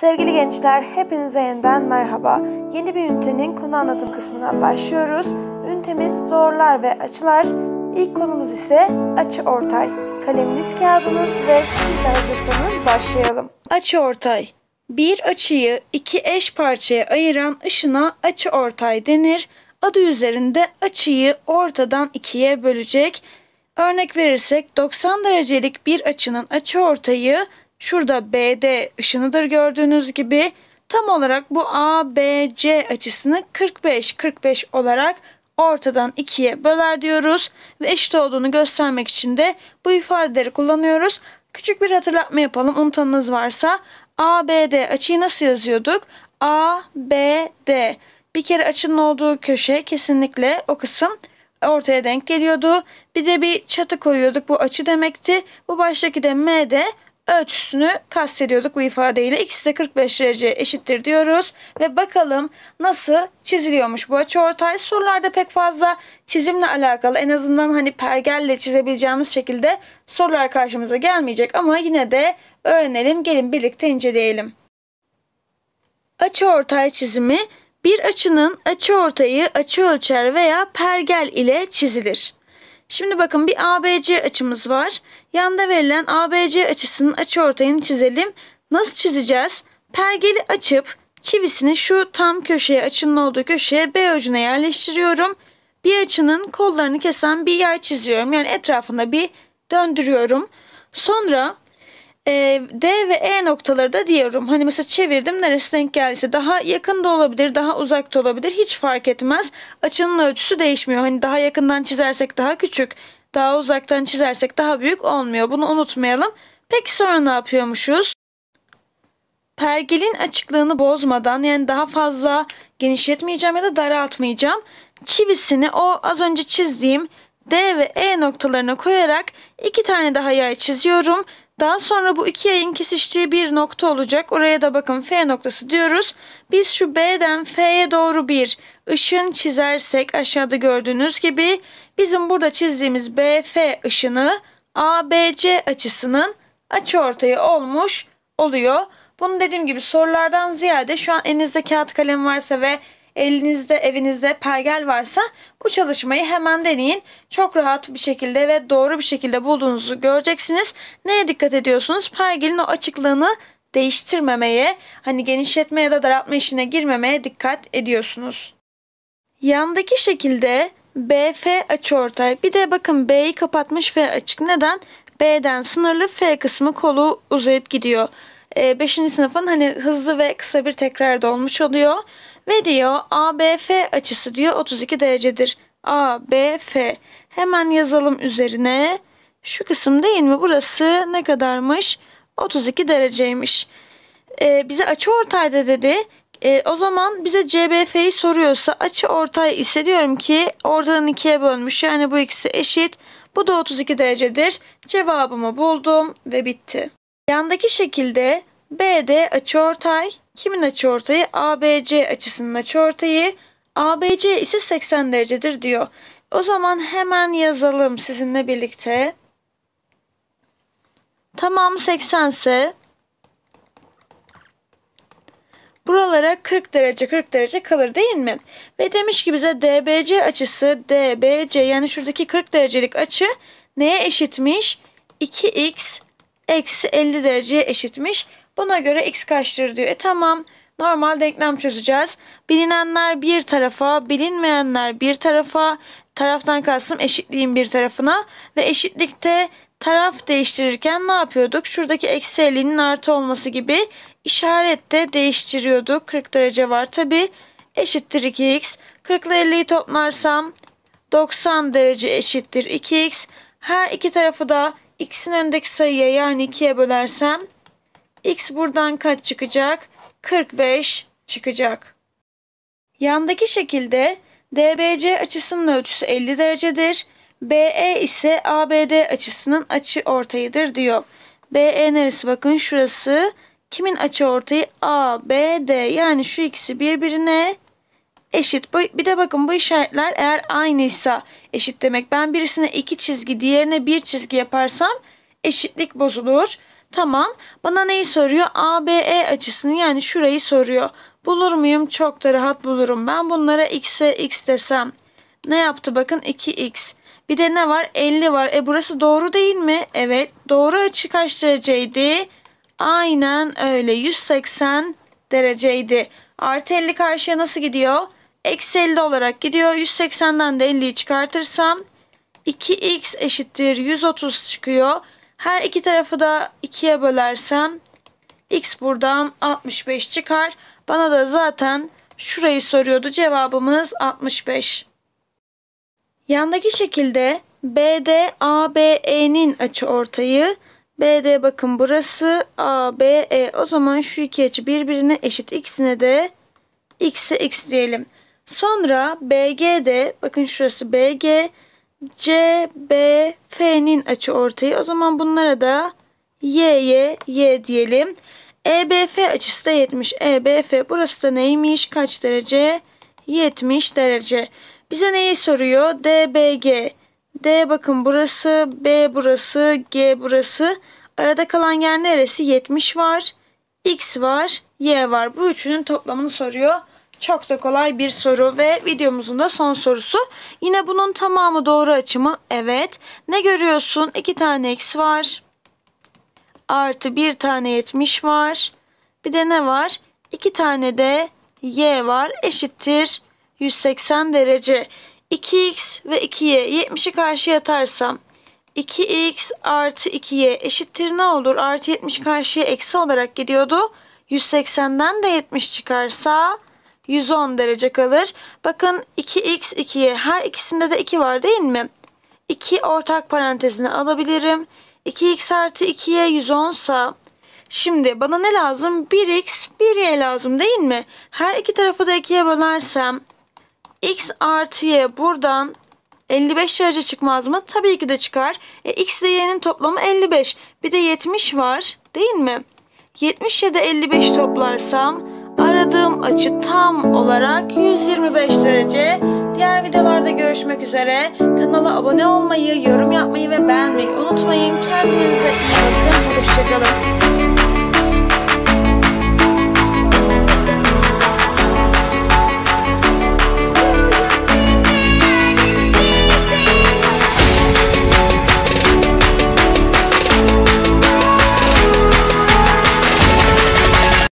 Sevgili gençler, hepinize yeniden merhaba. Yeni bir ünitenin konu anlatım kısmına başlıyoruz. Ünitemiz zorlar ve açılar. İlk konumuz ise açı ortay. Kaleminiz, kağıdınız ve siz hazırsanız başlayalım. Açı ortay. Bir açıyı iki eş parçaya ayıran ışına açı ortay denir. Adı üzerinde açıyı ortadan ikiye bölecek. Örnek verirsek 90 derecelik bir açının açı ortayı Şurada BD ışınıdır gördüğünüz gibi. Tam olarak bu ABC açısını 45 45 olarak ortadan ikiye böler diyoruz ve eşit olduğunu göstermek için de bu ifadeleri kullanıyoruz. Küçük bir hatırlatma yapalım unutanınız varsa. ABD açıyı nasıl yazıyorduk? ABD. Bir kere açının olduğu köşe kesinlikle o kısım ortaya denk geliyordu. Bir de bir çatı koyuyorduk bu açı demekti. Bu baştaki de MD ölçüsünü kastediyorduk bu ifadeyle. İkisi de 45 derece eşittir diyoruz. Ve bakalım nasıl çiziliyormuş bu açıortay. Sorularda pek fazla çizimle alakalı en azından hani pergelle çizebileceğimiz şekilde sorular karşımıza gelmeyecek. Ama yine de öğrenelim gelin birlikte inceleyelim. Açıortay çizimi bir açının açıortayı açı ölçer veya pergel ile çizilir. Şimdi bakın bir ABC açımız var. Yanda verilen ABC açısının açıortayını çizelim. Nasıl çizeceğiz? Pergeli açıp çivisini şu tam köşeye açının olduğu köşeye B ucuna yerleştiriyorum. Bir açının kollarını kesen bir yay çiziyorum. Yani etrafında bir döndürüyorum. Sonra e, D ve E noktaları da diyorum. Hani mesela çevirdim neresi denk geldiyse daha yakın da olabilir daha uzak da olabilir hiç fark etmez. Açının ölçüsü değişmiyor. Hani daha yakından çizersek daha küçük daha uzaktan çizersek daha büyük olmuyor. Bunu unutmayalım. Peki sonra ne yapıyormuşuz? Pergelin açıklığını bozmadan yani daha fazla genişletmeyeceğim ya da daraltmayacağım. Çivisini o az önce çizdiğim D ve E noktalarına koyarak iki tane daha yay çiziyorum daha sonra bu iki yayın kesiştiği bir nokta olacak. Oraya da bakın F noktası diyoruz. Biz şu B'den F'ye doğru bir ışın çizersek aşağıda gördüğünüz gibi bizim burada çizdiğimiz BF ışını ABC açısının açıortayı olmuş oluyor. Bunu dediğim gibi sorulardan ziyade şu an elinizde kağıt kalem varsa ve elinizde evinizde pergel varsa bu çalışmayı hemen deneyin. Çok rahat bir şekilde ve doğru bir şekilde bulduğunuzu göreceksiniz. Neye dikkat ediyorsunuz? Pergelin o açıklığını değiştirmemeye, hani genişletme ya da daraltma işine girmemeye dikkat ediyorsunuz. Yandaki şekilde BF açıortay. Bir de bakın B'yi kapatmış ve açık. Neden? B'den sınırlı F kısmı kolu uzayıp gidiyor. 5. E, sınıfın hani hızlı ve kısa bir tekrar da olmuş oluyor. Ve diyor ABF açısı diyor 32 derecedir. ABF. Hemen yazalım üzerine. Şu kısım değil mi? Burası ne kadarmış? 32 dereceymiş. Ee, bize açı ortayda dedi. E, o zaman bize CBF'yi soruyorsa açı ortay ise diyorum ki ortadan ikiye bölmüş. Yani bu ikisi eşit. Bu da 32 derecedir. Cevabımı buldum ve bitti. Yandaki şekilde BD açıortay. Kimin açıortayı? ABC açısının açıortayı. ABC ise 80 derecedir diyor. O zaman hemen yazalım sizinle birlikte. Tamam 80 ise buralara 40 derece 40 derece kalır değil mi? Ve demiş ki bize DBC açısı DBC yani şuradaki 40 derecelik açı neye eşitmiş? 2x eksi 50 dereceye eşitmiş. Buna göre x kaçtır diyor. E tamam normal denklem çözeceğiz. Bilinenler bir tarafa, bilinmeyenler bir tarafa, taraftan kastım eşitliğin bir tarafına ve eşitlikte taraf değiştirirken ne yapıyorduk? Şuradaki eksi 50'nin artı olması gibi işarette değiştiriyorduk. 40 derece var tabi. Eşittir 2x. 40 ile 50'yi toplarsam 90 derece eşittir 2x. Her iki tarafı da x'in öndeki sayıya yani 2'ye bölersem X buradan kaç çıkacak? 45 çıkacak. Yandaki şekilde DBC açısının ölçüsü 50 derecedir. BE ise ABD açısının açı ortayıdır diyor. BE neresi bakın şurası. Kimin açı ortayı? ABD yani şu ikisi birbirine eşit. Bir de bakın bu işaretler eğer aynıysa eşit demek. Ben birisine iki çizgi diğerine bir çizgi yaparsam eşitlik bozulur. Tamam. Bana neyi soruyor? ABE açısını yani şurayı soruyor. Bulur muyum? Çok da rahat bulurum. Ben bunlara x'e x desem. Ne yaptı bakın 2x. Bir de ne var? 50 var. E burası doğru değil mi? Evet. Doğru açı kaç dereceydi? Aynen öyle. 180 dereceydi. Artı 50 karşıya nasıl gidiyor? Eksi 50 olarak gidiyor. 180'den de 50'yi çıkartırsam 2x eşittir 130 çıkıyor. Her iki tarafı da ikiye bölersem x buradan 65 çıkar. Bana da zaten şurayı soruyordu. Cevabımız 65. Yandaki şekilde BD ABE'nin açı ortayı BD bakın burası ABE. O zaman şu iki açı birbirine eşit. İkisine de x'e x diyelim. Sonra BG'de bakın şurası BG C, B, F'nin açı ortayı. O zaman bunlara da Y, Y, Y diyelim. EBF açısı da 70. EBF burası da neymiş? Kaç derece? 70 derece. Bize neyi soruyor? DBG. D bakın burası, B burası, G burası. Arada kalan yer neresi? 70 var, X var, Y var. Bu üçünün toplamını soruyor. Çok da kolay bir soru ve videomuzun da son sorusu. Yine bunun tamamı doğru açımı. Evet. Ne görüyorsun? 2 tane x var. Artı 1 tane 70 var. Bir de ne var? 2 tane de y var. Eşittir 180 derece. 2x ve 2y 70'i karşıya atarsam 2x artı 2y eşittir ne olur? Artı 70 karşıya eksi olarak gidiyordu. 180'den de 70 çıkarsa 110 derece kalır. Bakın 2x 2'ye her ikisinde de 2 var değil mi? 2 ortak parantezine alabilirim. 2x artı 2'ye 110 sa Şimdi bana ne lazım? 1x 1y lazım değil mi? Her iki tarafı da 2'ye bölersem x artı y buradan 55 derece çıkmaz mı? Tabii ki de çıkar. E, x ile y'nin toplamı 55. Bir de 70 var değil mi? 70 ya da 55 toplarsam Aradığım açı tam olarak 125 derece. Diğer videolarda görüşmek üzere. Kanala abone olmayı, yorum yapmayı ve beğenmeyi unutmayın. Kendinize iyi bakın. Hoşçakalın.